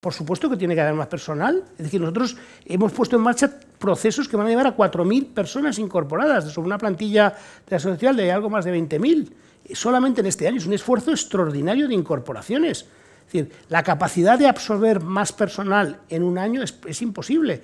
Por supuesto que tiene que haber más personal. Es decir, nosotros hemos puesto en marcha procesos que van a llevar a 4.000 personas incorporadas sobre una plantilla de la de algo más de 20.000. Solamente en este año es un esfuerzo extraordinario de incorporaciones. Es decir, la capacidad de absorber más personal en un año es imposible.